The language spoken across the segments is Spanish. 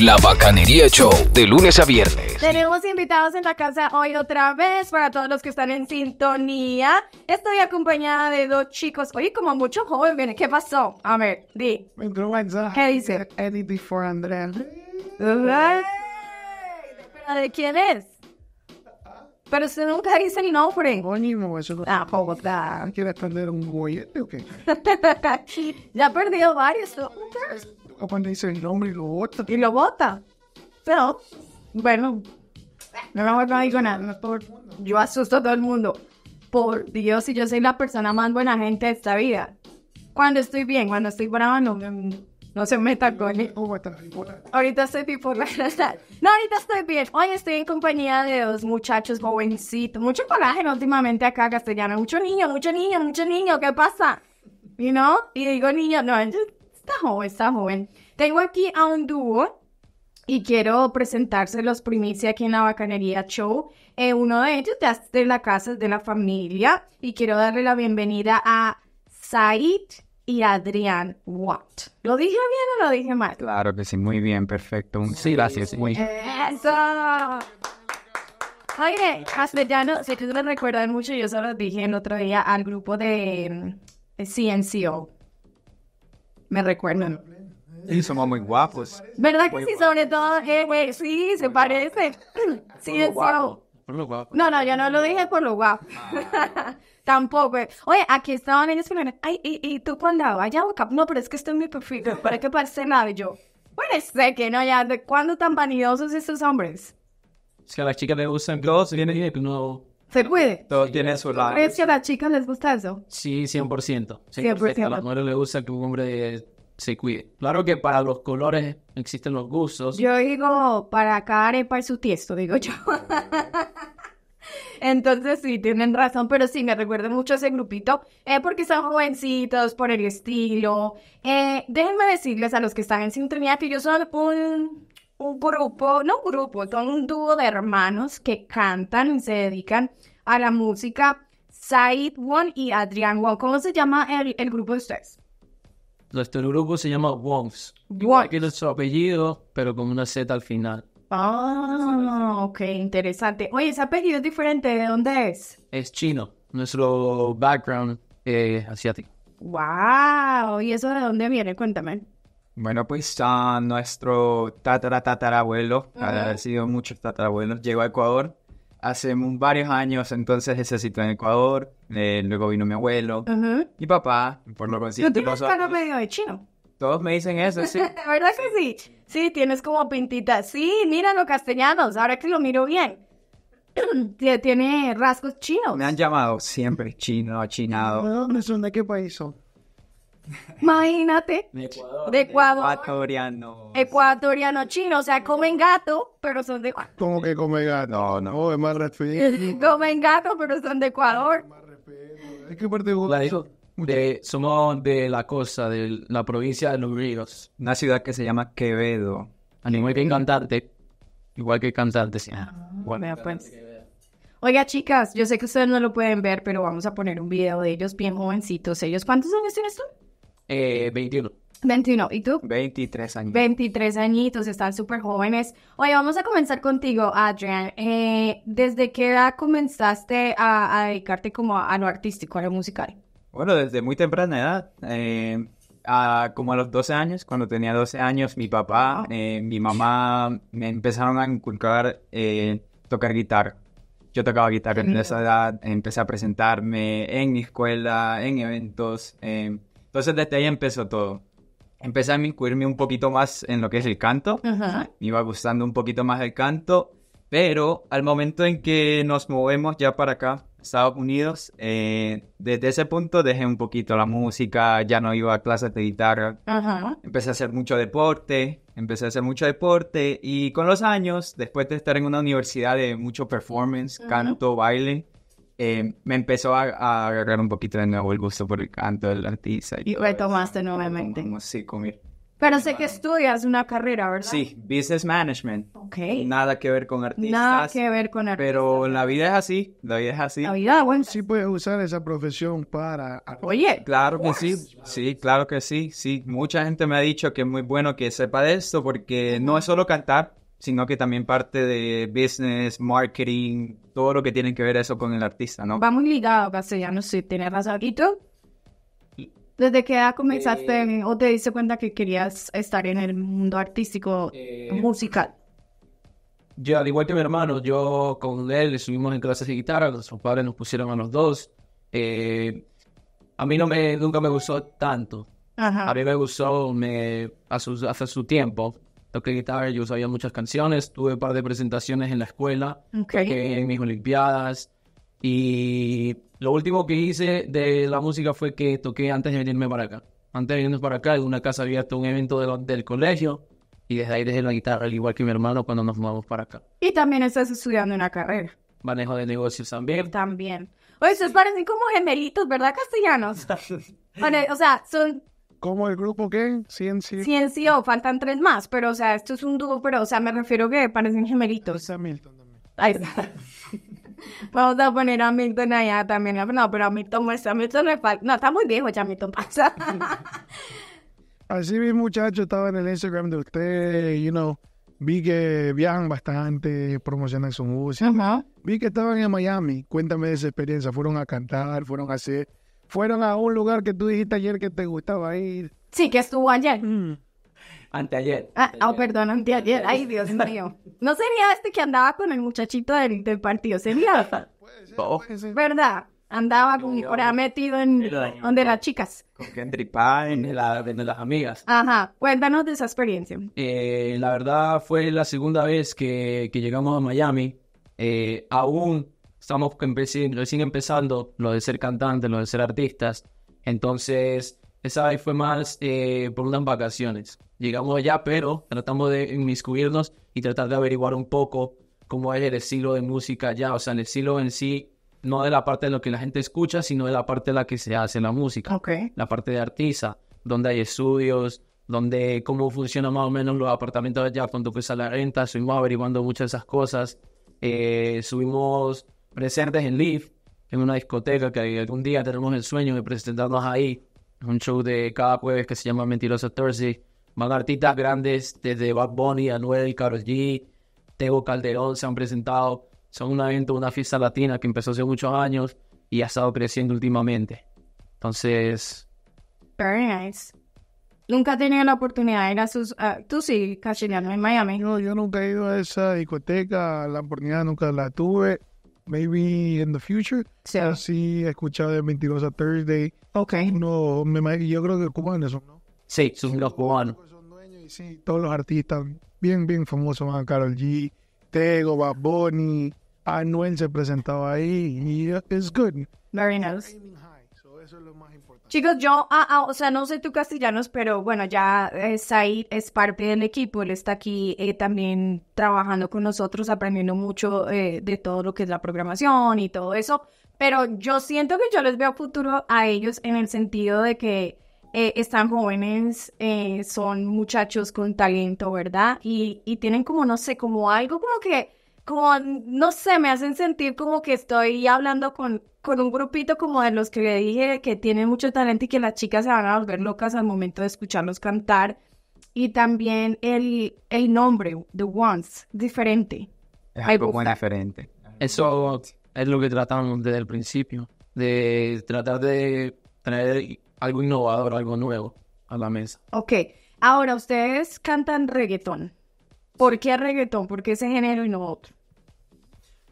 La Bacanería Show, de lunes a viernes. Tenemos invitados en la casa hoy otra vez para todos los que están en sintonía. Estoy acompañada de dos chicos. Oye, como mucho viene. ¿qué pasó? A ver, di. ¿Qué dice? Eh, Eddie before Andrea. de quién es? Pero usted nunca dice ni nombre. por. Ah, poco pues, ¿Quieres perder ah. un bollete o qué? ya ha perdido varios cuando dice el nombre y lo vota. Y lo vota. Pero, bueno, no me voy a decir nada. Por, yo asusto a todo el mundo. Por Dios, si yo soy la persona más buena gente de esta vida. Cuando estoy bien, cuando estoy brava, no, no se meta con Ahorita estoy bipolar. No, ahorita estoy bien. Hoy estoy en compañía de dos muchachos jovencitos. Mucho coraje últimamente acá, castellano. Mucho niño, mucho niño, mucho niño. ¿Qué pasa? ¿Y no? Y digo niño, no, esta joven, está joven. Tengo aquí a un dúo y quiero presentárselos primicia aquí en la Bacanería Show. Eh, uno de ellos es de la casa, de la familia, y quiero darle la bienvenida a Said y Adrián Watt. ¿Lo dije bien o lo dije mal? Claro que sí, muy bien, perfecto. Sí, gracias, muy ¡Eso! Oye, castellano, si ustedes me recuerdan mucho, yo se los dije el otro día al grupo de mm, CNCO me recuerdan. Y somos muy guapos. ¿Verdad que sí? Sobre todo, eh, güey, sí, se parece. Sí, es guapo. Por lo guapo. No, no, yo no lo dije por lo guapo. Ah. Tampoco. Oye, aquí estaban ellos con Ay, y, tú ¿cuándo? allá No, pero es que estoy es mi perfil. ¿Para qué parece nada? yo, bueno, sé que no, ya. ¿De cuándo tan vanidosos estos hombres? Es que a las chicas les gustan gloss vienen y pues, no. Se cuide. Todo tiene su lado. Es que a las chicas les gusta eso? Sí, 100%. 100%. A las mujeres les gusta que un hombre eh, se cuide. Claro que para los colores existen los gustos. Yo digo, para cada arepa su tiesto, digo yo. Entonces sí, tienen razón, pero sí, me recuerda mucho a ese grupito, eh, porque son jovencitos, por el estilo. Eh, déjenme decirles a los que están en sintonía que yo soy un un grupo, no un grupo, son un dúo de hermanos que cantan y se dedican a la música. Said Wong y Adrián Wong. ¿Cómo se llama el, grupo de ustedes? Nuestro grupo se llama Wongs. Wongs. Aquí nuestro apellido, pero con una Z al final. Ah, oh, ok, interesante. Oye, ese apellido es diferente, ¿de dónde es? Es chino, nuestro background asiático. Wow, ¿y eso de dónde viene? Cuéntame. Bueno, pues a nuestro tatara tatarabuelo, ha sido muchos tatarabuelos, llegó a Ecuador hace varios años, entonces se situó en Ecuador, eh, luego vino mi abuelo, mi papá, por lo consiguiente. ¿Tú tienes medio de chino? Todos me dicen eso, sí. ¿Verdad que sí? Sí, tienes como pintitas. Sí, mira los castellanos, ahora que lo miro bien. Tiene rasgos chinos. Me han llamado siempre chino, chinado. ¿De dónde son? ¿De qué país son? Imagínate. De Ecuador. Ecuatoriano. Ecuatoriano chino. O sea, comen gato, pero son de Ecuador. ¿Cómo que comen gato? No, no, oh, es más respeto. comen gato, pero son de Ecuador. Es que parte de, somos de la costa, de la provincia de Los Ríos. Una ciudad que se llama Quevedo. animo bien que encantarte, Igual que cantarte, ah, pues. Oiga, chicas, yo sé que ustedes no lo pueden ver, pero vamos a poner un video de ellos bien jovencitos. ¿Ellos cuántos años tienes tú? Eh, 21. 21, ¿y tú? 23 años. 23 añitos, están súper jóvenes. Oye, vamos a comenzar contigo, Adrian. Eh, ¿Desde qué edad comenzaste a, dedicarte como a, lo artístico, a lo musical? Bueno, desde muy temprana edad. Eh, a, como a los 12 años, cuando tenía 12 años, mi papá, eh, mi mamá me empezaron a inculcar eh, tocar guitarra. Yo tocaba guitarra en esa edad, empecé a presentarme en mi escuela, en eventos. Eh, entonces desde ahí empezó todo. Empecé a incluirme un poquito más en lo que es el canto. Me iba gustando un poquito más el canto, pero al momento en que nos movemos ya para acá, Estados Unidos, eh, desde ese punto dejé un poquito la música, ya no iba a clases de guitarra. Empecé a hacer mucho deporte, empecé a hacer mucho deporte y con los años, después de estar en una universidad de mucho performance, canto, baile, eh, me empezó a, agarrar un poquito de nuevo el gusto por el canto del artista. Y, retomaste nuevamente. Sí, comer. Pero sé que estudias una carrera, ¿verdad? Sí, Business Management. Ok. Nada que ver con artistas. Nada que ver con artistas. Pero la vida es así, la vida es así. La vida, bueno. Sí puedes usar esa profesión para... Oye. Claro que sí, sí, claro que sí, sí. Mucha gente me ha dicho que es muy bueno que sepa de esto porque no es solo cantar, sino que también parte de business, marketing, todo lo que tiene que ver eso con el artista, ¿no? Va muy ligado, no sé, tienes razón. ¿Y ¿Desde qué edad comenzaste eh, o te diste cuenta que querías estar en el mundo artístico, eh, musical? Yo, al igual que mi hermano, yo con él subimos en clases de guitarra, nuestros padres nos pusieron a los dos. Eh, a mí no me, nunca me gustó tanto. A mí me gustó me, hace su tiempo, toqué guitarra, yo sabía muchas canciones, tuve un par de presentaciones en la escuela, en mis olimpiadas y lo último que hice de la música fue que toqué antes de venirme para acá. Antes de venirnos para acá, en una casa había un evento del colegio y desde ahí dejé la guitarra, al igual que mi hermano, cuando nos mudamos para acá. Y también estás estudiando una carrera. Manejo de negocios también. También. Oye, se parecen como gemelitos, ¿verdad, castellanos? o sea, son ¿Cómo el grupo qué? CNCO. CNCO, faltan tres más, pero o sea, esto es un dúo, pero o sea, me refiero que parecen gemelitos. Es pues Milton también. Ahí está. Vamos a poner a Milton allá también. No, pero a Milton, a Milton le falta. No, está muy viejo ya Milton pasa. Así vi muchachos, estaba en el Instagram de usted, you know. Vi que viajan bastante, promocionan su música. Vi que estaban en Miami. Cuéntame de esa experiencia. ¿Fueron a cantar? ¿Fueron a hacer fueron a un lugar que tú dijiste ayer que te gustaba ir. Sí, que estuvo ayer. Mm. Anteayer. Ah, oh, perdón, anteayer. Ay, Dios mío. No sería este que andaba con el muchachito del, partido, sería. Puede ¿Verdad? Andaba con, ahora metido en donde las chicas. Con Kendrick en, las amigas. Ajá, cuéntanos de esa experiencia. Eh, la verdad fue la segunda vez que, que llegamos a Miami. Eh, aún estamos recién empezando lo de ser cantantes, lo de ser artistas. Entonces, esa vez fue más eh, por unas vacaciones. Llegamos allá, pero tratamos de inmiscuirnos y tratar de averiguar un poco cómo es el estilo de música allá, o sea, el estilo en sí, no de la parte de lo que la gente escucha, sino de la parte de la que se hace la música. La parte de artista, donde hay estudios, donde cómo funcionan más o menos los apartamentos allá, cuánto cuesta la renta, estuvimos averiguando muchas de esas cosas. Eh, subimos presentes en Live, en una discoteca que algún día tenemos el sueño de presentarnos ahí. un show de cada jueves que se llama Mentiroso Thursday. Van artistas grandes desde Bad Bunny, Anuel, Karol G, Tego Calderón se han presentado. Son un evento, una fiesta latina que empezó hace muchos años y ha estado creciendo últimamente. Entonces... Very nice. Nunca he tenido la oportunidad de sus... tú sí, Cachiniano, en Miami. No, yo nunca he ido a esa discoteca, la oportunidad nunca la tuve maybe in the future. Sí. sí, escuchado de Mentirosa Thursday. Ok. No, me, yo creo que cubanos son, ¿no? Sí, son los cubanos. sí, todos los artistas bien, bien famosos van Carol G, Tego, Bad Bunny, Anuel se presentaba ahí y es uh, good. Very nice. Eso es lo más importante. Chicos, yo, ah, ah, o sea, no sé tú castellanos, pero bueno, ya Said es parte del equipo. Él está aquí eh, también trabajando con nosotros, aprendiendo mucho eh, de todo lo que es la programación y todo eso. Pero yo siento que yo les veo futuro a ellos en el sentido de que eh, están jóvenes, son muchachos con talento, ¿verdad? Y, y tienen como, no sé, como algo como que como, no sé, me hacen sentir como que estoy hablando con, con un grupito como de los que le dije que tienen mucho talento y que las chicas se van a volver locas al momento de escucharlos cantar. Y también el, el nombre, The Ones, diferente. Es algo bueno, diferente. Eso es lo que tratamos desde el principio, de tratar de traer algo innovador, algo nuevo a la mesa. Ok, ahora ustedes cantan reggaetón. ¿Por qué reggaetón? ¿Por qué ese género y no otro?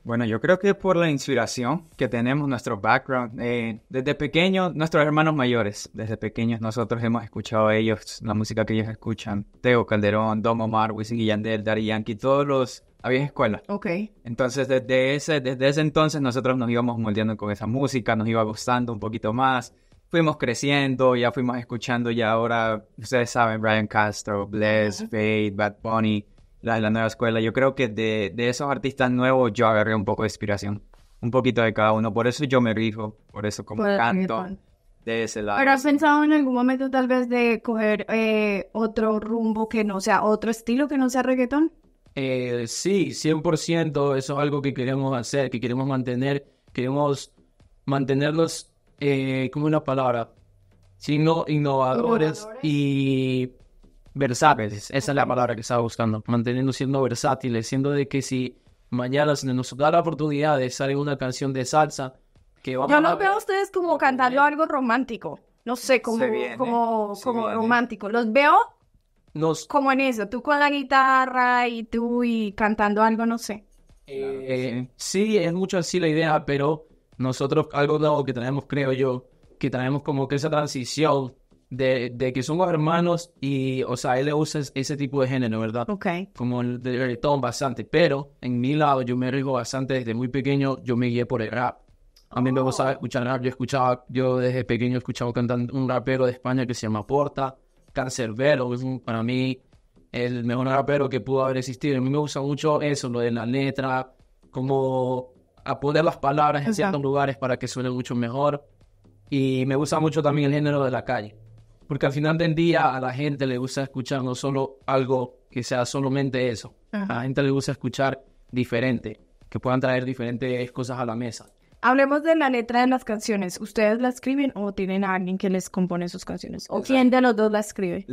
Bueno, yo creo que por la inspiración que tenemos, nuestro background, eh, desde pequeños, nuestros hermanos mayores, desde pequeños nosotros hemos escuchado a ellos, la música que ellos escuchan, Teo Calderón, Don Omar, Wisin y Yandel, Daddy Yankee, todos los... Había escuela. Ok. Entonces, desde ese, desde ese entonces nosotros nos íbamos moldeando con esa música, nos iba gustando un poquito más, fuimos creciendo, ya fuimos escuchando y ahora, ustedes saben, Brian Castro, Bless, Fade, Bad Bunny, la de la nueva escuela. Yo creo que de, de, esos artistas nuevos yo agarré un poco de inspiración, un poquito de cada uno. Por eso yo me rijo, por eso como canto de ese lado. ¿Pero has pensado en algún momento tal vez de coger eh, otro rumbo que no sea, otro estilo que no sea reggaetón? Eh, sí, 100%, eso es algo que queremos hacer, que queremos mantener, queremos mantenerlos, eh, como una palabra, sino innovadores, innovadores. y versátiles, esa es la palabra que estaba buscando, manteniendo siendo versátiles, siendo de que si mañana se nos da la oportunidad de salir una canción de salsa, que vamos Yo no veo a ustedes como cantando algo romántico, no sé, como, como, como romántico, los veo como en eso, tú con la guitarra y tú y cantando algo, no sé. Eh, sí, es mucho así la idea, pero nosotros algo nuevo que tenemos, creo yo, que tenemos como que esa transición de, que son hermanos y, o sea, él usa ese tipo de género, ¿verdad? Ok. Como el de reggaetón bastante, pero en mi lado yo me rigo bastante desde muy pequeño, yo me guié por el rap. A mí me oh. gustaba escuchar rap, yo escuchaba, yo desde pequeño escuchaba cantando un rapero de España que se llama Porta, Cancerbero, que es para mí el mejor rapero que pudo haber existido. A mí me gusta mucho eso, lo de la letra, como a poner las palabras en ciertos lugares para que suene mucho mejor. Y me gusta mucho también el género de la calle. Porque al final del día a la gente le gusta escuchar no solo algo que sea solamente eso. A la gente le gusta escuchar diferente, que puedan traer diferentes cosas a la mesa. Hablemos de la letra de las canciones. ¿Ustedes la escriben o tienen a alguien que les compone sus canciones? ¿O quién de los dos la escribe?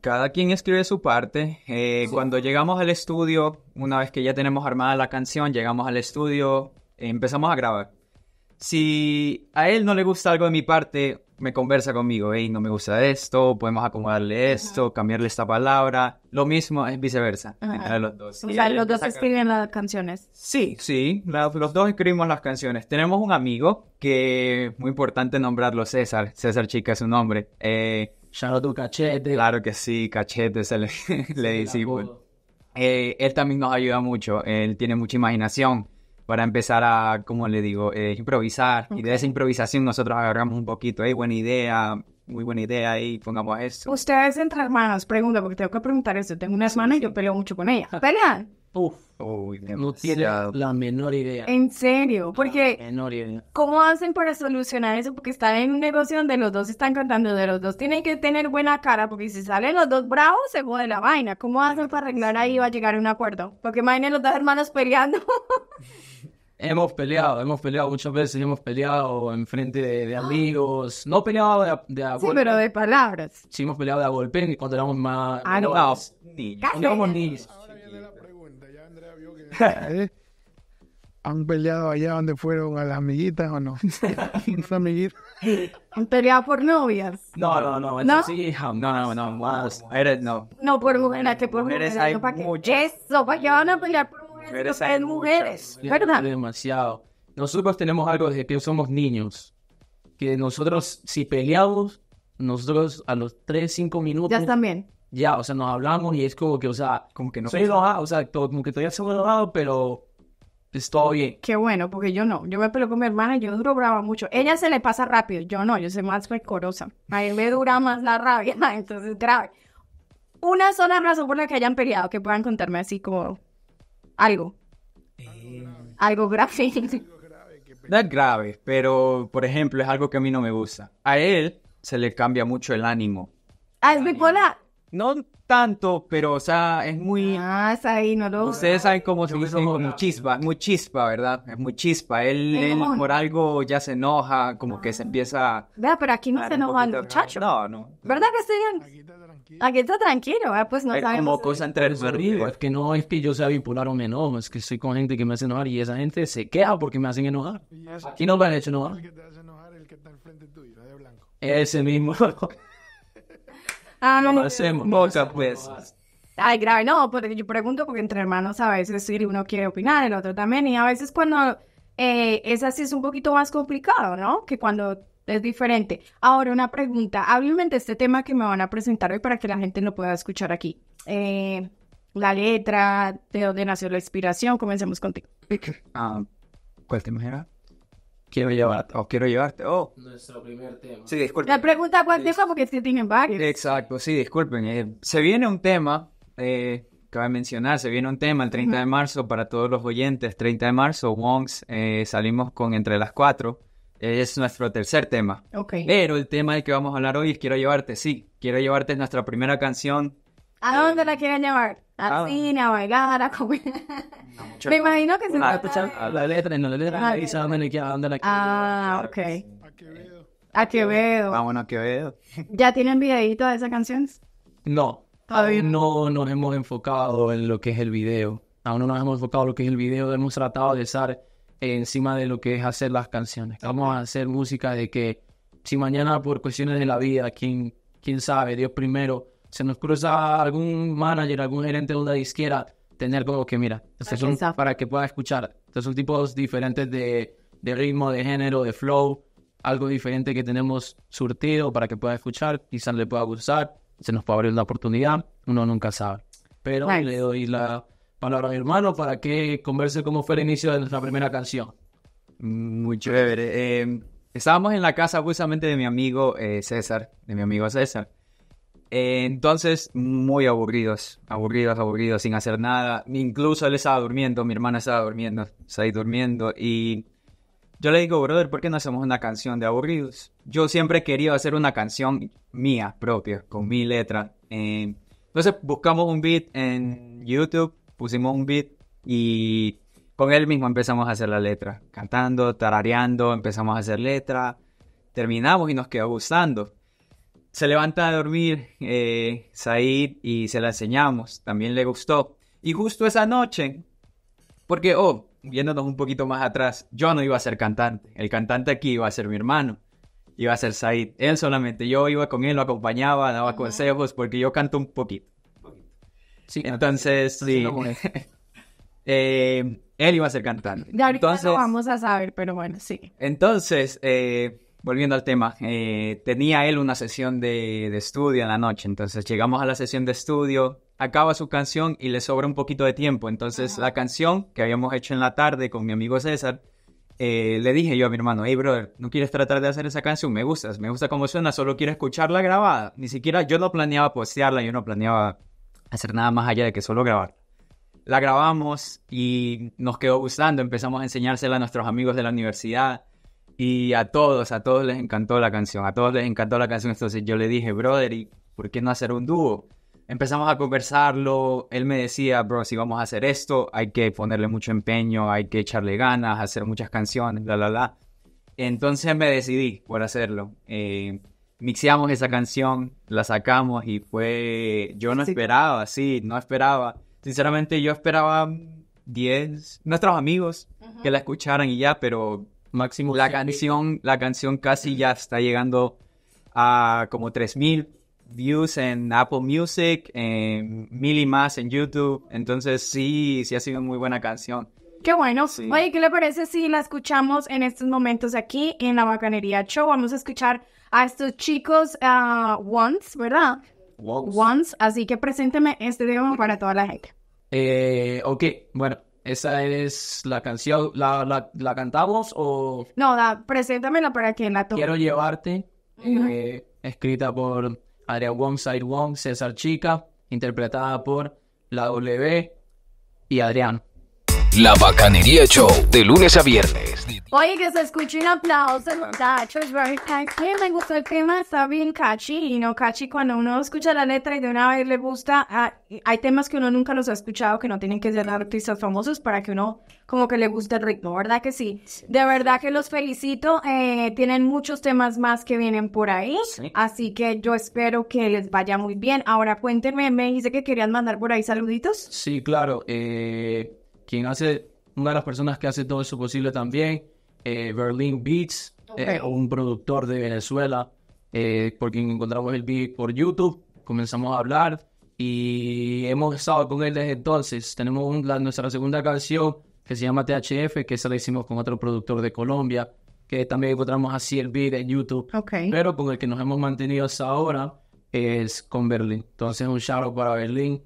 Cada quien escribe su parte. Eh, cuando llegamos al estudio, una vez que ya tenemos armada la canción, llegamos al estudio, empezamos a grabar. Si a él no le gusta algo de mi parte me conversa conmigo, hey, no me gusta esto, podemos acomodarle esto, cambiarle esta palabra. Lo mismo es viceversa. los dos. escriben las canciones. Sí, sí, los dos escribimos las canciones. Tenemos un amigo que, muy importante nombrarlo César, César Chica es su nombre. Eh, tu cachete. Claro que sí, cachete se le, le eh, él también nos ayuda mucho, él tiene mucha imaginación para empezar a, como le digo, eh, improvisar. Y de esa improvisación nosotros agarramos un poquito, hey, buena idea, muy buena idea, y pongamos eso. Ustedes entre hermanos pregunta, porque tengo que preguntar eso. Tengo una hermana y yo peleo mucho con ella. ¿Pelean? Uf. no tiene la menor idea. En serio, porque ¿cómo hacen para solucionar eso? Porque están en un negocio donde los dos están cantando, de los dos tienen que tener buena cara, porque si salen los dos bravos se jode la vaina. ¿Cómo hacen para arreglar ahí va a llegar a un acuerdo? Porque imaginen los dos hermanos peleando. Hemos peleado, hemos peleado muchas veces, hemos peleado en frente de, de amigos, no peleado de, a- de Sí, pero de palabras. Sí, hemos peleado de a golpe cuando éramos más... Ah, no. niños. Cuando éramos niños. ¿Han peleado allá donde fueron a las amiguitas o no? Han peleado por novias. No, no, no, eso ¿No? sí, No, no, no, no, más, I don't No por mujeres, que por Mujeres mujeres. ¿Para qué? muchas. Eso, ¿para pues, qué van a pelear por mujeres mujeres, ¿verdad? Demasiado. Nosotros tenemos algo de que somos niños, que nosotros si peleamos, nosotros a los 3, 5 minutos... Ya también. Ya, o sea, nos hablamos y es como que, o sea, como que no... Soy enojado, o sea, como que todavía soy enojado, pero pues todo bien. Qué bueno, porque yo no. Yo me peleo con mi hermana y yo duro brava mucho. Ella se le pasa rápido, yo no, yo soy más recorosa. A él me dura más la rabia, entonces grave. Una sola razón por la que hayan peleado, que puedan contarme así como algo. Eh, algo grave. No es grave, pero por ejemplo es algo que a mí no me gusta. A él se le cambia mucho el ánimo. Ah, es bipolar. No, tanto, pero o sea, es muy... Ah, es ahí, no lo... Ustedes saben cómo se dice, como chispa, muy chispa, ¿verdad? Es muy chispa. Él, por algo ya se enoja, como que se ah. empieza... Vea, pero aquí no se enoja el muchacho. No, no. ¿Verdad que estoy Aquí está tranquilo, ¿eh? pues no es como cosa entre el Es que no es que yo sea bipolar o me enojo, es que estoy con gente que me hace enojar y esa gente se queja porque me hacen enojar. Aquí no me han hecho enojar. El que te hace enojar el que está enfrente tuyo, de blanco. Ese mismo. Ah, no, hacemos pues Ay, grave, no, porque yo pregunto porque entre hermanos a veces uno quiere opinar, el otro también, y a veces cuando eh, es así es un poquito más complicado, ¿no? Que cuando es diferente. Ahora, una pregunta, háblenme este tema que me van a presentar hoy para que la gente lo pueda escuchar aquí. Eh, la letra, de dónde nació la inspiración, comencemos contigo. Ah, ¿Cuál tema era? Quiero llevarte, o quiero llevarte, oh. Nuestro primer tema. Sí, disculpen. La pregunta cuál es porque se tienen varios. Exacto, sí, disculpen. Eh, se viene un tema, eh, cabe mencionar, se viene un tema el 30 de marzo para todos los oyentes. 30 de marzo, Wongs, eh, salimos con Entre las Cuatro. Eh, es nuestro tercer tema. Ok. Pero el tema del que vamos a hablar hoy es Quiero llevarte, sí. Quiero llevarte es nuestra primera canción ¿A eh, dónde la quieren llevar? Al cine, a bailar, a comer. Me imagino que ah, se va a la letra, no la letra, ah, y saben a dónde la quieren Ah, ok. A Quevedo. A Quevedo. Vámonos a Quevedo. ¿Ya tienen videito de esas canciones? No. Todavía no nos hemos enfocado en lo que es el video. Aún no nos hemos enfocado en lo que es el video. Hemos tratado de estar encima de lo que es hacer las canciones. Vamos a hacer música de que si mañana por cuestiones de la vida, quién, quién sabe, Dios primero, se nos cruza algún manager, algún gerente de una disquera, tener como que, mira, para que pueda escuchar. Estos son tipos diferentes de, ritmo, de género, de flow, algo diferente que tenemos surtido para que pueda escuchar, quizás le pueda gustar, se nos puede abrir una oportunidad, uno nunca sabe. Pero le doy la palabra a mi hermano para que converse cómo fue el inicio de nuestra primera canción. Muy chévere. Eh, estábamos en la casa justamente de mi amigo eh, César, de mi amigo César. Eh, entonces, muy aburridos, aburridos, aburridos, sin hacer nada. Incluso él estaba durmiendo, mi hermana estaba durmiendo, está ahí durmiendo. Y yo le digo, brother, ¿por qué no hacemos una canción de aburridos? Yo siempre quería hacer una canción mía, propia, con mi letra. Eh, entonces buscamos un beat en YouTube, pusimos un beat y con él mismo empezamos a hacer la letra. Cantando, tarareando, empezamos a hacer letra. Terminamos y nos quedó gustando se levanta a dormir eh, Said y se la enseñamos, también le gustó. Y justo esa noche, porque, oh, viéndonos un poquito más atrás, yo no iba a ser cantante, el cantante aquí iba a ser mi hermano, iba a ser Said, él solamente, yo iba con él, lo acompañaba, daba consejos, porque yo canto un poquito. Sí, entonces, sí. Eh, él iba a ser cantante. De ahorita entonces, vamos a saber, pero bueno, sí. Entonces, eh, volviendo al tema, eh, tenía él una sesión de, estudio en la noche, entonces llegamos a la sesión de estudio, acaba su canción y le sobra un poquito de tiempo, entonces la canción que habíamos hecho en la tarde con mi amigo César, eh, le dije yo a mi hermano, hey brother, ¿no quieres tratar de hacer esa canción? Me gusta, me gusta como suena, solo quiero escucharla grabada, ni siquiera yo no planeaba postearla, yo no planeaba hacer nada más allá de que solo grabar. La grabamos y nos quedó gustando, empezamos a enseñársela a nuestros amigos de la universidad y a todos, a todos les encantó la canción, a todos les encantó la canción. Entonces yo le dije, brother, ¿y por qué no hacer un dúo? Empezamos a conversarlo, él me decía, bro, si vamos a hacer esto, hay que ponerle mucho empeño, hay que echarle ganas, hacer muchas canciones, la, la, la. Entonces me decidí por hacerlo. Eh, mixeamos esa canción, la sacamos y fue... Yo no esperaba, sí, no esperaba. Sinceramente yo esperaba 10, nuestros amigos que la escucharan y ya, pero máximo. La canción, la canción casi ya está llegando a como 3000 views en Apple Music, en mil y más en YouTube. Entonces sí, sí ha sido muy buena canción. Qué bueno. Oye, ¿qué le parece si la escuchamos en estos momentos aquí en la Bacanería Show? Vamos a escuchar a estos chicos ah, Once, ¿verdad? Once. Once. Así que presénteme este tema para toda la gente. Eh, ok, bueno, ¿Esa es la canción? ¿La, la, la cantamos o...? No, da, preséntamela para que la toque. Quiero llevarte, eh, escrita por Adrián Wong, Side Wong, César Chica, interpretada por La W y Adrián. La Bacanería Show, de lunes a viernes. Oye, que se escuche un aplauso, muchachos. Me gustó el tema, está bien catchy. Y no catchy, cuando uno escucha la letra y de una vez le gusta, ah, hay temas que uno nunca los ha escuchado que no tienen que ser artistas famosos para que uno como que le guste el ritmo, ¿verdad que sí? De verdad que los felicito. Eh, tienen muchos temas más que vienen por ahí. Así que yo espero que les vaya muy bien. Ahora cuéntenme, me dice que querían mandar por ahí saluditos. Sí, claro. Eh quien hace, una de las personas que hace todo eso posible también, eh, Berlin Beats, eh, un productor de Venezuela, eh, por quien encontramos el beat por YouTube, comenzamos a hablar y hemos estado con él desde entonces. Tenemos nuestra segunda canción que se llama THF, que esa la hicimos con otro productor de Colombia, que también encontramos así el beat en YouTube, pero con el que nos hemos mantenido hasta ahora es con Berlin Entonces un shout out para Berlin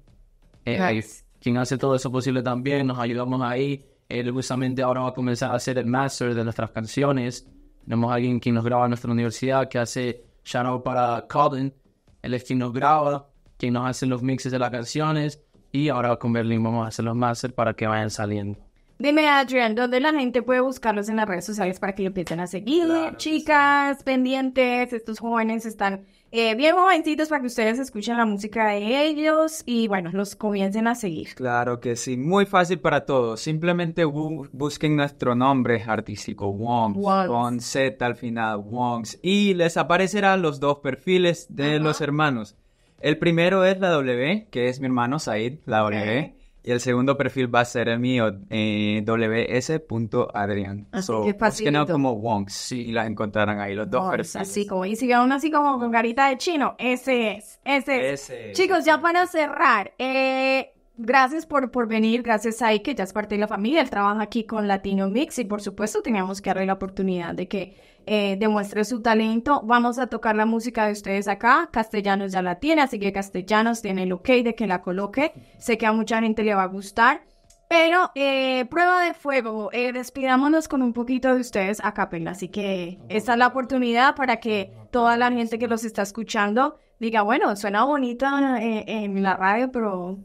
eh, Nice quien hace todo eso posible también, nos ayudamos ahí. Él justamente ahora va a comenzar a hacer el master de nuestras canciones. Tenemos a alguien quien nos graba en nuestra universidad, que hace shout para Colin. Él es quien nos graba, quien nos hace los mixes de las canciones. Y ahora con Berlin vamos a hacer los master para que vayan saliendo. Dime, Adrián, ¿dónde la gente puede buscarlos en las redes sociales para que lo empiecen a seguir? Chicas, pendientes, estos jóvenes están eh, bien momentitos para que ustedes escuchen la música de ellos y bueno, los comiencen a seguir. Claro que sí, muy fácil para todos. Simplemente busquen nuestro nombre artístico, Wongs, con Z al final, Wongs, y les aparecerán los dos perfiles de los hermanos. El primero es la W, que es mi hermano Said, la W. Y el segundo perfil va a ser el mío, eh, ws.adrian. Así que no como Wonks, si la encontrarán ahí, los dos Así como, y si aún así como con garita de chino, ese es, ese es. Chicos, ya para cerrar, eh, gracias por, por venir, gracias a que ya es parte de la familia, él trabaja aquí con Latino Mix y por supuesto teníamos que darle la oportunidad de que eh, demuestre su talento. Vamos a tocar la música de ustedes acá. Castellanos ya la tiene, así que Castellanos tiene el ok de que la coloque. Sé que a mucha gente le va a gustar. Pero eh, prueba de fuego, eh, despidámonos con un poquito de ustedes a capela, Así que esta es la oportunidad para que toda la gente que los está escuchando diga, bueno, suena bonito eh, en la radio, pero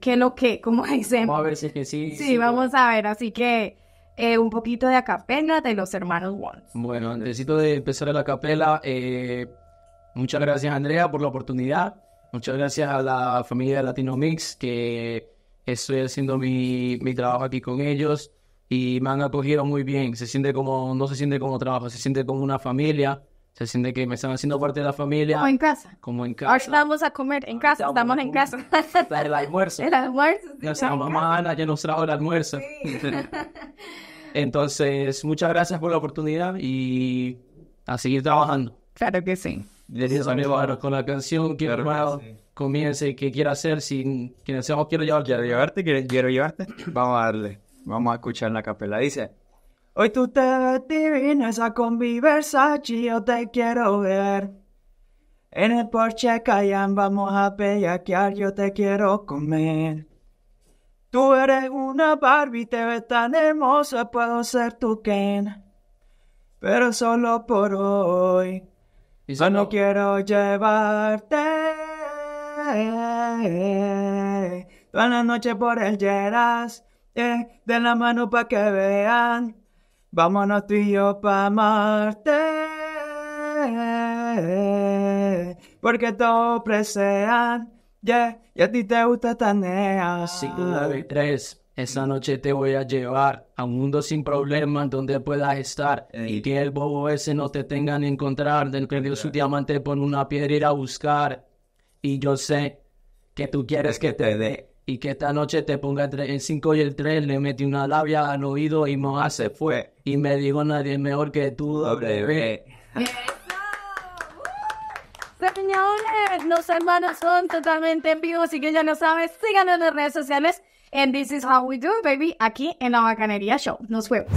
¿qué lo que? Como dicen. Vamos a ver si es que sí. Sí, vamos a ver. Así que eh, un poquito de acapela de los hermanos Wands. Bueno, necesito de empezar la acapela. Eh, muchas gracias, Andrea, por la oportunidad. Muchas gracias a la familia de Latino Mix, que estoy haciendo mi, mi trabajo aquí con ellos y me han acogido muy bien. Se siente como, no se siente como trabajo, se siente como una familia. Se siente que me están haciendo parte de la familia. Como en casa. Como en casa. Ahora vamos a comer en ah, casa, estamos, en casa. Para el almuerzo. El almuerzo. o mamá Ana ya nos trajo el almuerzo. Entonces, muchas gracias por la oportunidad y a seguir trabajando. Claro que sí. Gracias a con la canción que claro comience, que quiera hacer, si quien sea, quiero llevarte. Quiero llevarte, quiero llevarte. Vamos a darle. Vamos a escuchar la capela. Dice. Hoy tú te ves a esa combi yo te quiero ver. En el Porsche Cayenne vamos a bellaquear, yo te quiero comer. Tú eres una Barbie, te ves tan hermosa, puedo ser tu Ken. Pero solo por hoy. Yo ah, no, quiero llevarte. Toda la noche por el Geras, eh, de la mano pa' que vean. Vámonos tú y yo pa' Marte, porque todo presean, yeah, y a ti te gusta tanear. tres, esa noche te voy a llevar a un mundo sin problemas donde puedas estar y que el bobo ese no te tenga ni encontrar, del que dio su diamante por una piedra ir a buscar. Y yo sé que tú quieres que te dé y que esta noche te ponga el 5 y el 3, le metí una labia al oído y Moa se fue. Y me dijo nadie mejor que tú, bebé uh. Señores, los hermanos son totalmente en vivo, así que ya no sabes, síganos en las redes sociales. And this is how we do, baby, aquí en la Bacanería Show. Nos vemos.